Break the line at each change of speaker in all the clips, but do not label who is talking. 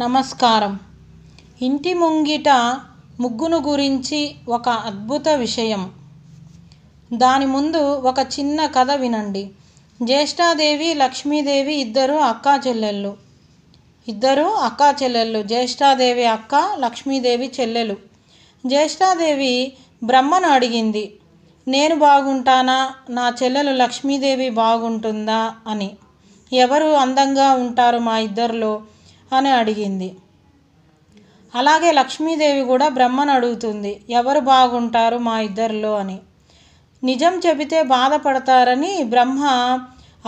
నమస్కారం ఇంటి ముంగిట ముగ్గును గురించి ఒక అద్భుత విషయం దాని ముందు ఒక చిన్న కథ వినండి జ్యేష్ఠాదేవి లక్ష్మీదేవి ఇద్దరు అక్కా చెల్లెళ్ళు ఇద్దరు అక్కా చెల్లెళ్ళు జ్యేష్ఠాదేవి అక్క లక్ష్మీదేవి చెల్లెలు జ్యేష్ఠాదేవి బ్రహ్మను అడిగింది నేను బాగుంటానా నా చెల్లెలు లక్ష్మీదేవి బాగుంటుందా అని ఎవరు అందంగా ఉంటారు మా ఇద్దరిలో అని అడిగింది అలాగే లక్ష్మీదేవి కూడా బ్రహ్మను అడుగుతుంది ఎవరు బాగుంటారు మా ఇద్దరిలో అని నిజం చెబితే బాధపడతారని బ్రహ్మ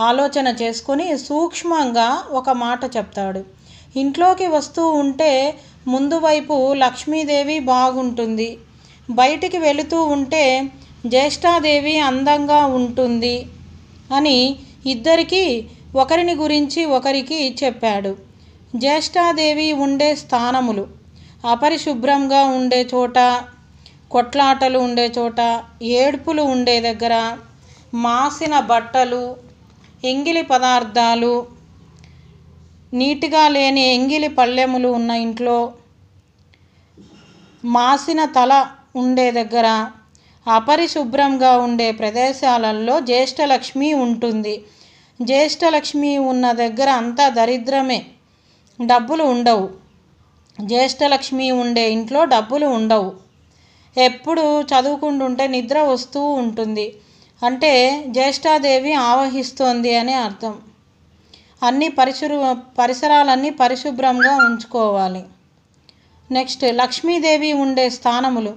ఆలోచన చేసుకొని సూక్ష్మంగా ఒక మాట చెప్తాడు ఇంట్లోకి వస్తూ ఉంటే ముందు వైపు లక్ష్మీదేవి బాగుంటుంది బయటికి వెళుతూ ఉంటే జ్యేష్ఠాదేవి అందంగా ఉంటుంది అని ఇద్దరికీ ఒకరిని గురించి ఒకరికి చెప్పాడు జ్యేష్ఠాదేవి ఉండే స్థానములు అపరిశుభ్రంగా ఉండే చోట కొట్లాటలు ఉండే చోట ఏడుపులు ఉండే దగ్గర మాసిన బట్టలు ఎంగిలి పదార్థాలు నీటుగా లేని ఎంగిలి పళ్ళెములు ఉన్న ఇంట్లో మాసిన తల ఉండే దగ్గర అపరిశుభ్రంగా ఉండే ప్రదేశాలలో జ్యేష్ఠలక్ష్మి ఉంటుంది జ్యేష్ఠలక్ష్మి ఉన్న దగ్గర అంతా దరిద్రమే డబ్బులు ఉండవు జ్యేష్ఠలక్ష్మి ఉండే ఇంట్లో డబ్బులు ఉండవు ఎప్పుడు చదువుకుంటుంటే నిద్ర వస్తూ ఉంటుంది అంటే జ్యేష్ఠాదేవి ఆవహిస్తోంది అని అర్థం అన్ని పరిశుభ్ర పరిసరాలన్నీ పరిశుభ్రంగా ఉంచుకోవాలి నెక్స్ట్ లక్ష్మీదేవి ఉండే స్థానములు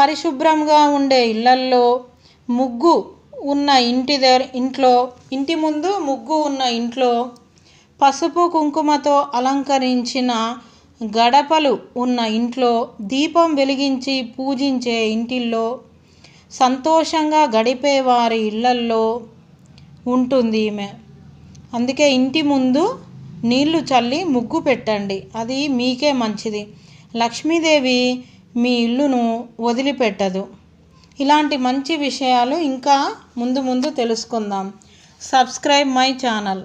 పరిశుభ్రంగా ఉండే ఇళ్లల్లో ముగ్గు ఉన్న ఇంటి దగ్గర ఇంట్లో ఇంటి ముందు ముగ్గు ఉన్న ఇంట్లో పసుపు కుంకుమతో అలంకరించిన గడపలు ఉన్న ఇంట్లో దీపం వెలిగించి పూజించే ఇంటిల్లో సంతోషంగా గడిపే వారి ఇళ్లల్లో ఉంటుంది ఈమె అందుకే ఇంటి ముందు నీళ్లు చల్లి ముగ్గు పెట్టండి అది మీకే మంచిది లక్ష్మీదేవి మీ ఇల్లును వదిలిపెట్టదు ఇలాంటి మంచి విషయాలు ఇంకా ముందు ముందు తెలుసుకుందాం సబ్స్క్రైబ్ మై ఛానల్